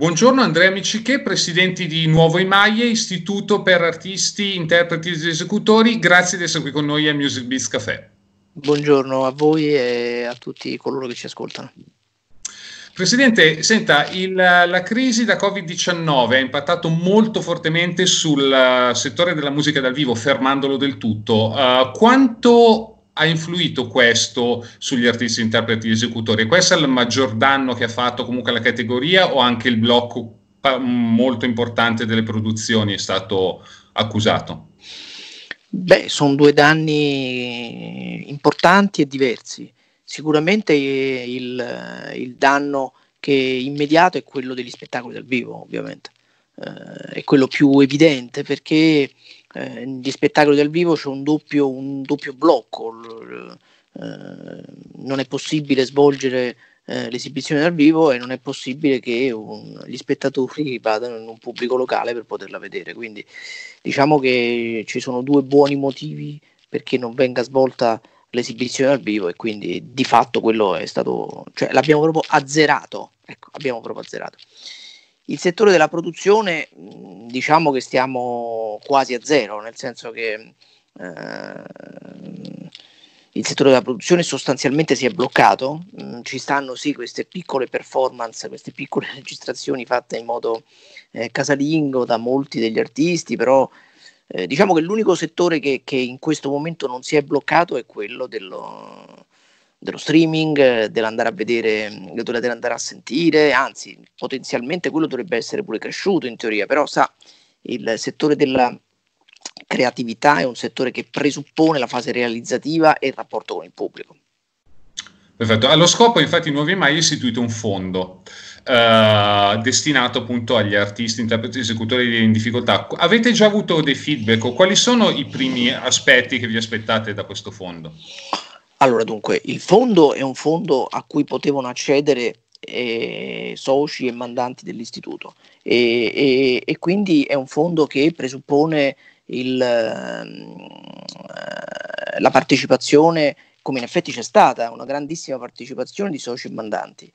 Buongiorno Andrea Miciche, presidente di Nuovo Imaie, istituto per artisti, interpreti ed esecutori. Grazie di essere qui con noi a Music Beats Café. Buongiorno a voi e a tutti coloro che ci ascoltano. Presidente, senta, il, la crisi da Covid-19 ha impattato molto fortemente sul eh, settore della musica dal vivo, fermandolo del tutto. Uh, quanto ha influito questo sugli artisti interpreti e esecutori? Questo è il maggior danno che ha fatto comunque la categoria o anche il blocco molto importante delle produzioni è stato accusato? Beh, sono due danni importanti e diversi. Sicuramente eh, il, eh, il danno che immediato è quello degli spettacoli dal vivo, ovviamente eh, è quello più evidente perché eh, di spettacolo dal vivo c'è un doppio, un doppio blocco, l, eh, non è possibile svolgere eh, l'esibizione dal vivo e non è possibile che un, gli spettatori vadano in un pubblico locale per poterla vedere, quindi diciamo che ci sono due buoni motivi perché non venga svolta l'esibizione dal vivo e quindi di fatto quello è stato, cioè l'abbiamo proprio azzerato, ecco, abbiamo proprio azzerato. Il settore della produzione mm, diciamo che stiamo quasi a zero, nel senso che eh, il settore della produzione sostanzialmente si è bloccato, mm, ci stanno sì queste piccole performance, queste piccole registrazioni fatte in modo eh, casalingo da molti degli artisti, però eh, diciamo che l'unico settore che, che, in questo momento non si è bloccato è quello dello, dello streaming, dell'andare a vedere, mm, dell'andare a sentire, anzi potenzialmente quello dovrebbe essere pure cresciuto in teoria, però sa, il settore della creatività è un settore che presuppone la fase realizzativa e il rapporto con il pubblico. Perfetto, allo scopo infatti Nuovi Mai ha istituito un fondo eh, destinato appunto agli artisti, interpreti e esecutori in difficoltà. Avete già avuto dei feedback o quali sono i primi aspetti che vi aspettate da questo fondo? Allora, dunque, il fondo è un fondo a cui potevano accedere eh, soci e mandanti dell'istituto e, e, e, quindi è un fondo che presuppone il, eh, la partecipazione, come in effetti c'è stata, una grandissima partecipazione di soci e mandanti.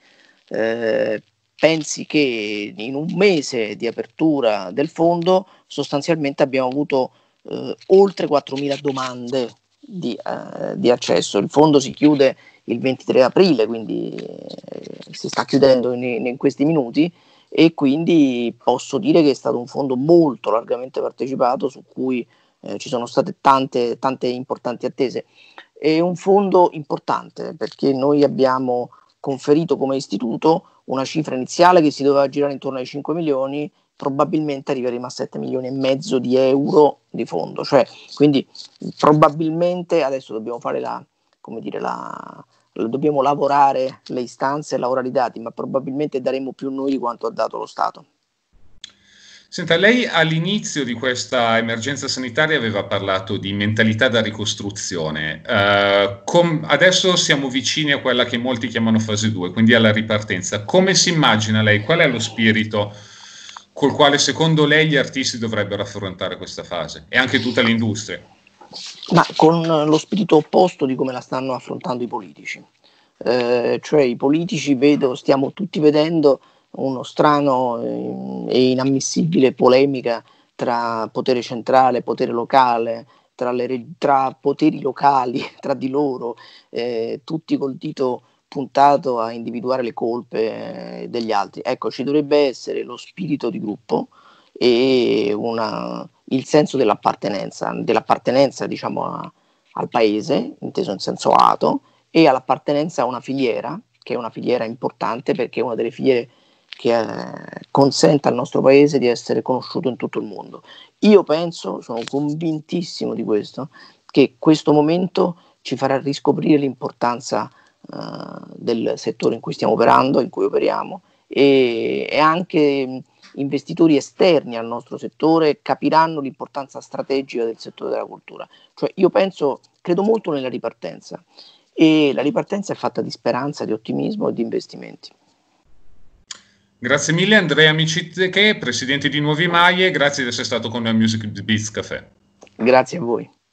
Eh, pensi che in un mese di apertura del fondo sostanzialmente abbiamo avuto eh, oltre 4.000 domande di, uh, di accesso. Il fondo si chiude il 23 aprile, quindi eh, si sta chiudendo in, in, questi minuti e quindi posso dire che è stato un fondo molto largamente partecipato su cui eh, ci sono state tante, tante importanti attese. È un fondo importante perché noi abbiamo conferito come istituto una cifra iniziale che si doveva girare intorno ai 5 milioni, probabilmente arriveremo a 7 milioni e mezzo di euro di fondo. Cioè, quindi probabilmente adesso dobbiamo fare la, come dire, la, dobbiamo lavorare le istanze, lavorare i dati, ma probabilmente daremo più noi di quanto ha dato lo Stato. Senta, lei all'inizio di questa emergenza sanitaria aveva parlato di mentalità da ricostruzione. Uh, com- adesso siamo vicini a quella che molti chiamano fase 2, quindi alla ripartenza. Come si immagina lei? Qual è lo spirito? col quale secondo lei gli artisti dovrebbero affrontare questa fase e anche tutta l'industria? Ma con eh, lo spirito opposto di come la stanno affrontando i politici. Eh, cioè i politici vedo, stiamo tutti vedendo uno strano eh, e inammissibile polemica tra potere centrale, e potere locale, tra, le, tra poteri locali, tra di loro, eh, tutti col dito puntato a individuare le colpe eh, degli altri. Ecco, ci dovrebbe essere lo spirito di gruppo e una, il senso dell'appartenenza, dell'appartenenza diciamo, a, al paese, inteso in senso lato, e all'appartenenza a una filiera, che è una filiera importante perché è una delle filiere che eh, consente al nostro paese di essere conosciuto in tutto il mondo. Io penso, sono convintissimo di questo, che questo momento ci farà riscoprire l'importanza di eh, del settore in cui stiamo operando, in cui operiamo e, e anche mm, investitori esterni al nostro settore capiranno l'importanza strategica del settore della cultura. Cioè io penso, credo molto nella ripartenza e la ripartenza è fatta di speranza, di ottimismo e di investimenti. Grazie mille Andrea Amicizzeche, presidente di Nuovi Maie, grazie di essere stato con noi a Music Beats Café. Grazie a voi.